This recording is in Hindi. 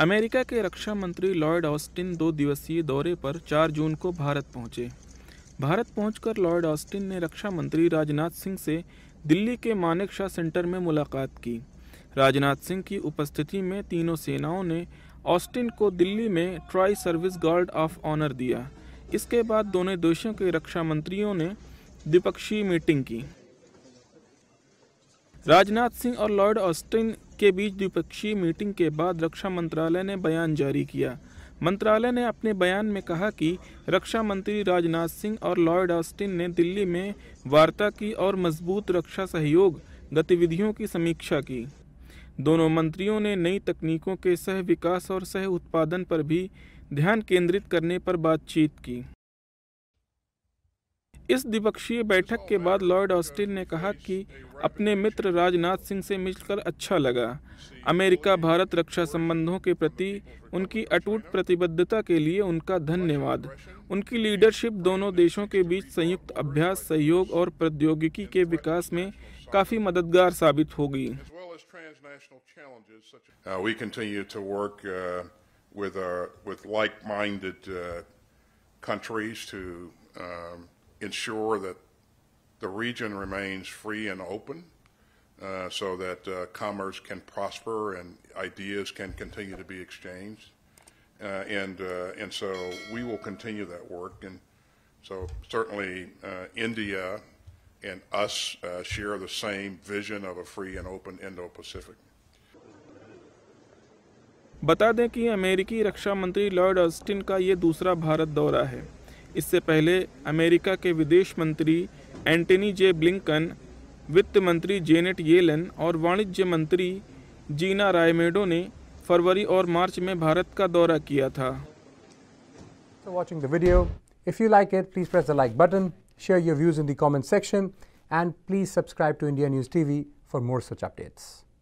अमेरिका के रक्षा मंत्री लॉयड ऑस्टिन दो दिवसीय दौरे पर 4 जून को भारत पहुंचे भारत पहुंचकर लॉयड ऑस्टिन ने रक्षा मंत्री राजनाथ सिंह से दिल्ली के मानेकशाह सेंटर में मुलाकात की राजनाथ सिंह की उपस्थिति में तीनों सेनाओं ने ऑस्टिन को दिल्ली में tri service guard of honour दिया इसके बाद दोनों देशों के रक्षा मंत्रियों ने द्विपक्षीय मीटिंग की राजनाथ सिंह और लॉर्ड ऑस्टिन के बीच द्विपक्षीय मीटिंग के बाद रक्षा मंत्रालय ने बयान जारी किया मंत्रालय ने अपने बयान में कहा कि रक्षा मंत्री राजनाथ सिंह और लॉर्ड ऑस्टिन ने दिल्ली में वार्ता की और मजबूत रक्षा सहयोग गतिविधियों की समीक्षा की दोनों मंत्रियों ने नई तकनीकों के सह विकास और सह उत्पादन पर भी ध्यान केंद्रित करने पर बातचीत की इस द्विपक्षीय बैठक के बाद लॉर्ड ऑस्टिन ने कहा कि अपने मित्र राजनाथ सिंह से मिलकर अच्छा लगा अमेरिका भारत रक्षा संबंधों के प्रति उनकी अटूट प्रतिबद्धता के लिए उनका धन्यवाद उनकी लीडरशिप दोनों देशों के बीच संयुक्त अभ्यास सहयोग और प्रौद्योगिकी के विकास में काफ़ी मददगार साबित होगी uh, ensure that the region remains free and open uh, so that uh, commerce can prosper and ideas can continue to be exchanged. Uh, and, uh, and so we will continue that work. And so certainly uh, India and us uh, share the same vision of a free and open Indo-Pacific. बता दें कि अमेरिकी रक्षा मंत्री लॉर्ड ऑस्टिन का ये दूसरा भारत दौरा है इससे पहले अमेरिका के विदेश मंत्री एंटनी जे ब्लिंकन वित्त मंत्री जेनेट येलन और वाणिज्य मंत्री जीना रायमेडो ने फरवरी और मार्च में भारत का दौरा किया था watching the video if you like it please press the like button share your views in the comment section and please subscribe to India News TV for more such updates